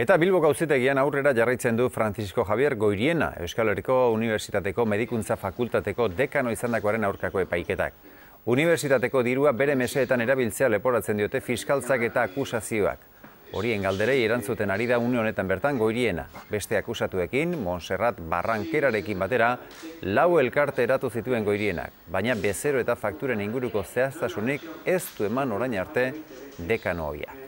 Eta Bilbo gauzetegian aurrera jarraitzen du Francisco Javier Goiriena, Euskal Herriko Unibertsitateko Medikuntza Fakultateko dekano izandakoaren aurkako epaiketak. Unibertsitateko dirua bere meseetan erabiltzea leporatzen diote fiskaltzak eta akusazioak. Horien galderei erantzuten ari da Unionetan honetan bertan goiriena. Beste akusatuekin, Montserrat Barrankerarekin batera, lau elkarte eratu zituen goirienak, baina bezero eta fakturen inguruko zehaztasunik ez du eman orain arte dekano hoiak.